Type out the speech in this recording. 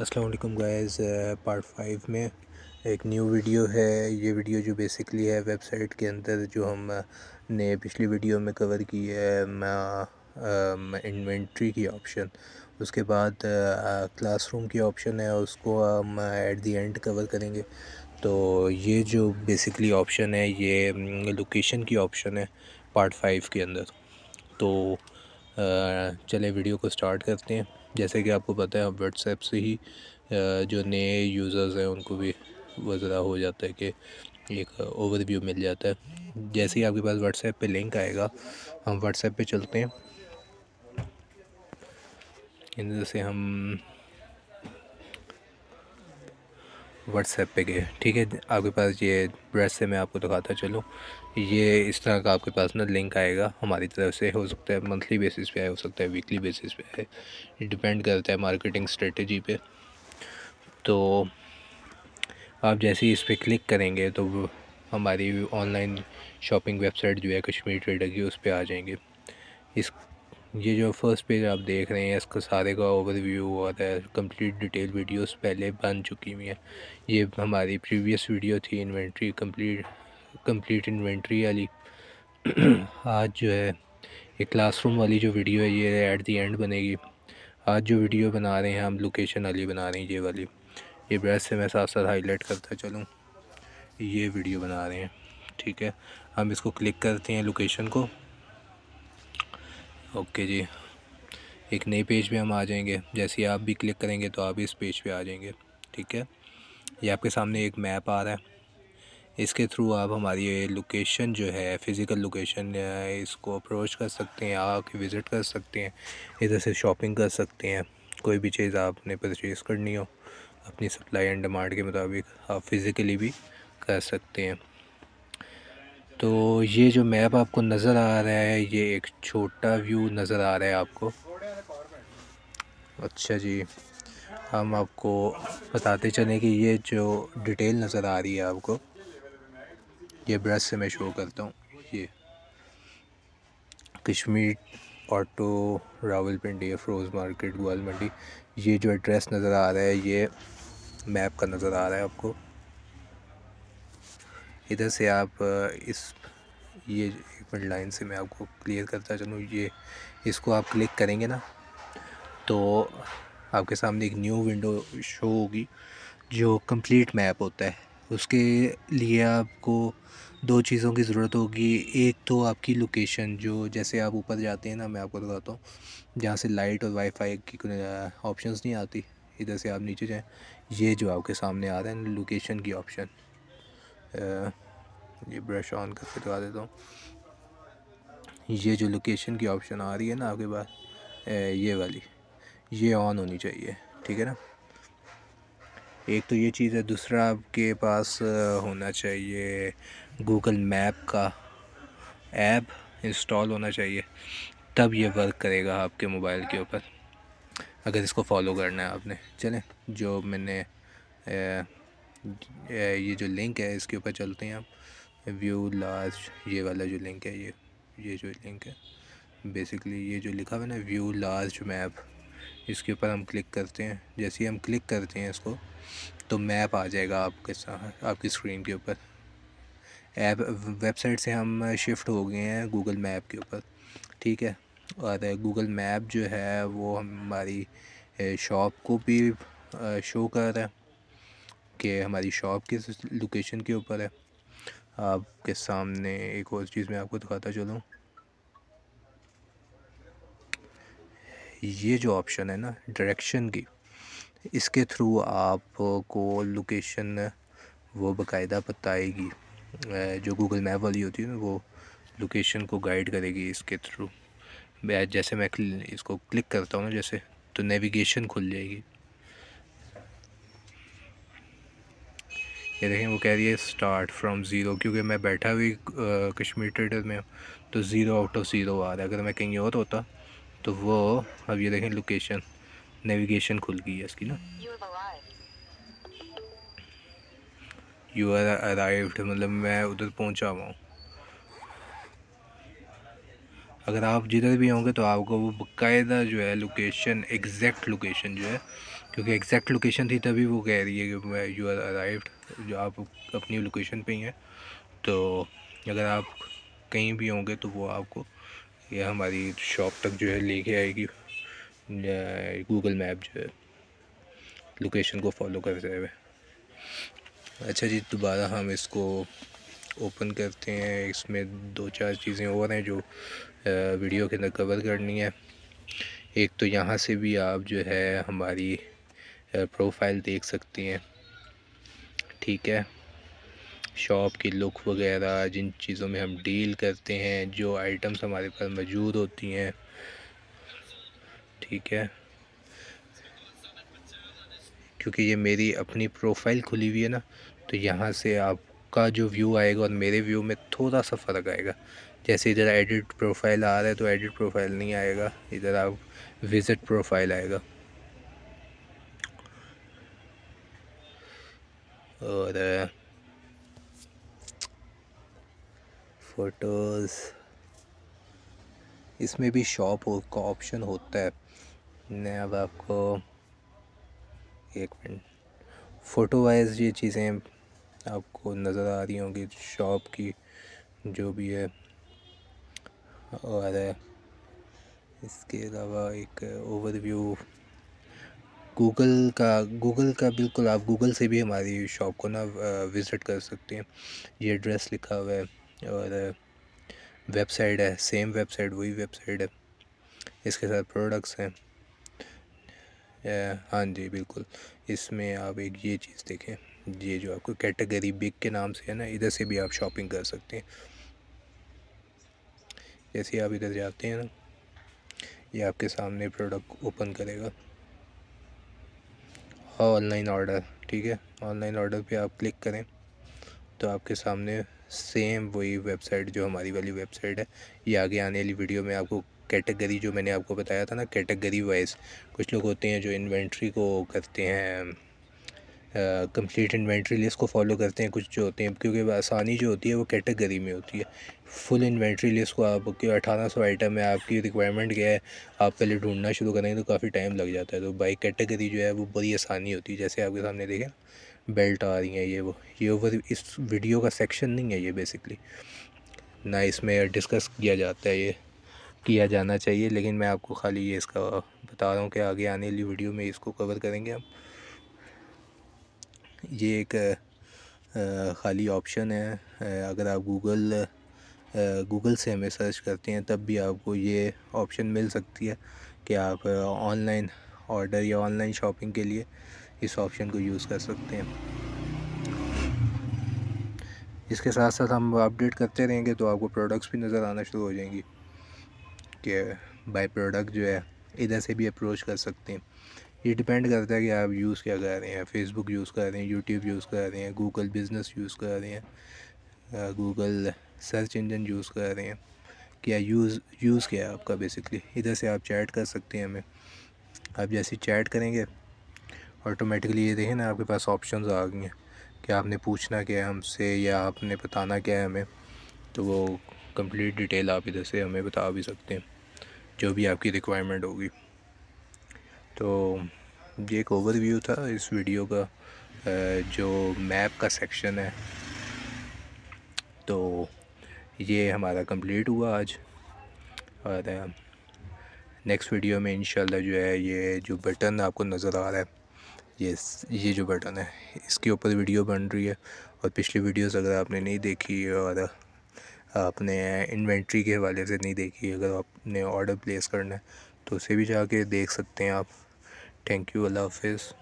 अस्सलाम guys part five में एक न्यू वीडियो है ये वीडियो जो बेसिकली है वेबसाइट के अंदर जो हम uh, ने पिछली वीडियो में कवर की है इन्वेंट्री um, uh, um, की ऑप्शन उसके बाद क्लासरूम uh, की ऑप्शन है उसको हम एट दी एंड कवर करेंगे तो ये जो बेसिकली ऑप्शन है ये लोकेशन um, की ऑप्शन है पार्ट फाइव के अंदर तो चले वीडियो को स्टार्ट करते हैं जैसे कि आपको पता है व्हाट्सएप से ही जो नए यूज़र्स हैं उनको भी वजह हो जाता है कि एक ओवरव्यू मिल जाता है जैसे ही आपके पास व्हाट्सएप पे लिंक आएगा हम व्हाट्सएप पे चलते हैं इन जैसे हम व्हाट्सएप पे गए ठीक है आपके पास ये ब्रश से मैं आपको दिखाता चलूँ ये इस तरह का आपके पास ना लिंक आएगा हमारी तरफ से हो सकता है मंथली बेसिस पे आए हो सकता है वीकली बेसिस पे आए डिपेंड करता है मार्केटिंग स्ट्रेटजी पे तो आप जैसे ही इस पर क्लिक करेंगे तो हमारी ऑनलाइन शॉपिंग वेबसाइट जो है कश्मीर ट्रेडर की उस पर आ जाएंगे इस ये जो फर्स्ट पेज आप देख रहे हैं इसका सारे का ओवरव्यू हुआ था कंप्लीट डिटेल वीडियोस पहले बन चुकी हुई हैं ये हमारी प्रीवियस वीडियो थी इन्वेंट्री कंप्लीट कंप्लीट इन्वेंट्री वाली आज जो है ये क्लासरूम वाली जो वीडियो है ये एट दी एंड बनेगी आज जो वीडियो बना रहे हैं हम लोकेशन वाली बना रहे हैं ये वाली ये ब्रेस से मैं साथ साथ हाईलाइट करता चलूँ ये वीडियो बना रहे हैं ठीक है हम इसको क्लिक करते हैं लोकेशन को ओके जी एक नए पेज पे हम आ जाएंगे जैसे आप भी क्लिक करेंगे तो आप इस पेज पे आ जाएंगे ठीक है ये आपके सामने एक मैप आ रहा है इसके थ्रू आप हमारी लोकेशन जो है फ़िज़िकल लोकेशन इसको अप्रोच कर सकते हैं आके विज़िट कर सकते हैं इधर से शॉपिंग कर सकते हैं कोई भी चीज़ आपने परचेज़ करनी हो अपनी सप्लाई एंड डिमांड के मुताबिक आप फ़िज़िकली भी कर सकते हैं तो ये जो मैप आपको नज़र आ रहा है ये एक छोटा व्यू नज़र आ रहा है आपको अच्छा जी हम आपको बताते चलें कि ये जो डिटेल नज़र आ रही है आपको ये ब्रश से मैं शो करता हूँ ये कश्मीर ऑटो रावल पिंडी फ्रोज़ मार्केट ग्वाल मंडी ये जो एड्रेस नज़र आ रहा है ये मैप का नज़र आ रहा है आपको इधर से आप इस ये एक मिनट लाइन से मैं आपको क्लियर करता चलूँ ये इसको आप क्लिक करेंगे ना तो आपके सामने एक न्यू विंडो शो होगी जो कंप्लीट मैप होता है उसके लिए आपको दो चीज़ों की ज़रूरत होगी एक तो आपकी लोकेशन जो जैसे आप ऊपर जाते हैं ना मैं आपको बताता हूँ जहाँ से लाइट और वाईफाई की ऑप्शंस नहीं आती इधर से आप नीचे जाएं ये जो आपके सामने आ रहा है लोकेशन की ऑप्शन ये ब्रश ऑन करके दिखा देता हूँ ये जो लोकेशन की ऑप्शन आ रही है ना आपके पास ये वाली ये ऑन होनी चाहिए ठीक है ना एक तो ये चीज़ है दूसरा आपके पास होना चाहिए गूगल मैप का ऐप इंस्टॉल होना चाहिए तब ये वर्क करेगा आपके मोबाइल के ऊपर अगर इसको फॉलो करना है आपने चलें जो मैंने ये जो लिंक है इसके ऊपर चलते हैं आप व्यू लार्ज ये वाला जो लिंक है ये ये जो लिंक है बेसिकली ये जो लिखा हुआ ना व्यू लार्ज मैप इसके ऊपर हम क्लिक करते हैं जैसे ही हम क्लिक करते हैं इसको तो मैप आ जाएगा आपके साथ आपकी स्क्रीन के ऊपर ऐप वेबसाइट से हम शिफ्ट हो गए हैं गूगल मैप के ऊपर ठीक है और गूगल मैप जो है वो हमारी शॉप eh, को भी शो eh, कर रहा है के हमारी शॉप किस लोकेशन के ऊपर है आपके सामने एक और चीज़ मैं आपको दिखाता चलूँ ये जो ऑप्शन है ना डायरेक्शन की इसके थ्रू आपको लोकेशन वो बकायदा बताएगी जो गूगल मैप वाली होती है ना वो लोकेशन को गाइड करेगी इसके थ्रू जैसे मैं इसको क्लिक करता हूँ ना जैसे तो नेविगेशन खुल जाएगी ये देखें वो कह रही है स्टार्ट फ्रॉम ज़ीरो क्योंकि मैं बैठा भी कश्मीर ट्रेडर में तो ज़ीरो आउट ऑफ ज़ीरो आ रहा है अगर मैं कहीं और होता तो वो अब ये देखें लोकेशन नेविगेशन खुल गई है इसकी ना यू आर अराइव्ड मतलब मैं उधर पहुंचा हुआ हूँ अगर आप जिधर भी होंगे तो आपको वो बाकायदा जो है लोकेशन एग्जैक्ट लोकेशन जो है क्योंकि एग्जैक्ट लोकेशन थी तभी वो कह रही है कि मैं यू आर अराइव्ड जो आप अपनी लोकेशन पे ही हैं तो अगर आप कहीं भी होंगे तो वो आपको ये हमारी शॉप तक जो है लेके आएगी गूगल मैप जो है लोकेशन को फॉलो करते हुए अच्छा जी दोबारा हम इसको ओपन करते हैं इसमें दो चार चीज़ें और हैं जो वीडियो के अंदर कवर करनी है एक तो यहाँ से भी आप जो है हमारी प्रोफाइल देख सकती हैं ठीक है शॉप की लुक वगैरह जिन चीज़ों में हम डील करते हैं जो आइटम्स हमारे पास मौजूद होती हैं ठीक है क्योंकि ये मेरी अपनी प्रोफाइल खुली हुई है ना तो यहाँ से आपका जो व्यू आएगा और मेरे व्यू में थोड़ा सा फ़र्क आएगा जैसे इधर एडिट प्रोफाइल आ रहा है तो एडिट प्रोफाइल नहीं आएगा इधर आप विज़िट प्रोफाइल आएगा और फ़ोटोज़ इसमें भी शॉप का ऑप्शन होता है मैं अब आपको एक मिनट फ़ोटो वाइज ये चीज़ें आपको नज़र आ रही होंगी शॉप की जो भी है और इसके अलावा एक ओवरव्यू गूगल का गूगल का बिल्कुल आप गूगल से भी हमारी शॉप को ना विज़िट कर सकते हैं ये एड्रेस लिखा हुआ है और वेबसाइट है सेम वेबसाइट वही वेबसाइट है इसके साथ प्रोडक्ट्स हैं हाँ जी बिल्कुल इसमें आप एक ये चीज़ देखें ये जो आपको कैटेगरी बिग के नाम से है ना इधर से भी आप शॉपिंग कर सकते हैं जैसे आप इधर जाते हैं ना ये आपके सामने प्रोडक्ट ओपन करेगा और ऑनलाइन ऑर्डर ठीक है ऑनलाइन ऑर्डर पे आप क्लिक करें तो आपके सामने सेम वही वेबसाइट जो हमारी वाली वेबसाइट है ये आगे आने वाली वीडियो में आपको कैटेगरी जो मैंने आपको बताया था ना कैटेगरी वाइज कुछ लोग होते हैं जो इन्वेंट्री को करते हैं कंप्लीट इन्वेंट्री लिस्ट को फॉलो करते हैं कुछ जो होते हैं क्योंकि आसानी जो होती है वो कैटेगरी में होती है फुल इन्वेंट्री लिस्ट को आपके अठारह सौ आइटम है आपकी रिक्वायरमेंट क्या है आप पहले ढूंढना शुरू करेंगे तो काफ़ी टाइम लग जाता है तो बाई कैटेगरी जो है वो बड़ी आसानी होती है जैसे आपके सामने देखें बेल्ट आ रही हैं ये वो ये ओवर इस वीडियो का सेक्शन नहीं है ये बेसिकली ना इसमें डिस्कस किया जाता है ये किया जाना चाहिए लेकिन मैं आपको खाली ये इसका बता रहा हूँ कि आगे आने वाली वीडियो में इसको कवर करेंगे हम ये एक ख़ाली ऑप्शन है अगर आप गूगल गूगल से हमें सर्च करते हैं तब भी आपको ये ऑप्शन मिल सकती है कि आप ऑनलाइन ऑर्डर या ऑनलाइन शॉपिंग के लिए इस ऑप्शन को यूज़ कर सकते हैं इसके साथ साथ हम अपडेट करते रहेंगे तो आपको प्रोडक्ट्स भी नज़र आना शुरू हो जाएंगी कि बाय प्रोडक्ट जो है इधर से भी अप्रोच कर सकते हैं ये डिपेंड करता है कि आप यूज़ क्या कर रहे हैं फेसबुक यूज़ कर रहे हैं यूट्यूब यूज़ कर रहे हैं गूगल बिज़नेस यूज़ कर रहे हैं गूगल सर्च इंजन यूज़ कर रहे हैं क्या यूज़ यूज़ क्या है आपका बेसिकली इधर से आप चैट कर सकते हैं हमें आप जैसे चैट करेंगे ऑटोमेटिकली ये देखें ना आपके पास ऑप्शन आ गई हैं कि आपने पूछना क्या है हमसे या आपने बताना क्या है हमें तो वो कंप्लीट डिटेल आप इधर से हमें बता भी सकते हैं जो भी आपकी रिक्वायरमेंट होगी तो ये एक ओवरव्यू था इस वीडियो का जो मैप का सेक्शन है तो ये हमारा कंप्लीट हुआ आज और नेक्स्ट वीडियो में इंशाल्लाह जो है ये जो बटन आपको नज़र आ रहा है ये ये जो बटन है इसके ऊपर वीडियो बन रही है और पिछली वीडियोस अगर आपने नहीं देखी और आपने इन्वेंट्री के हवाले से नहीं देखी अगर आपने ऑर्डर प्लेस करना है तो उसे भी जाके देख सकते हैं आप thank you Love hafiz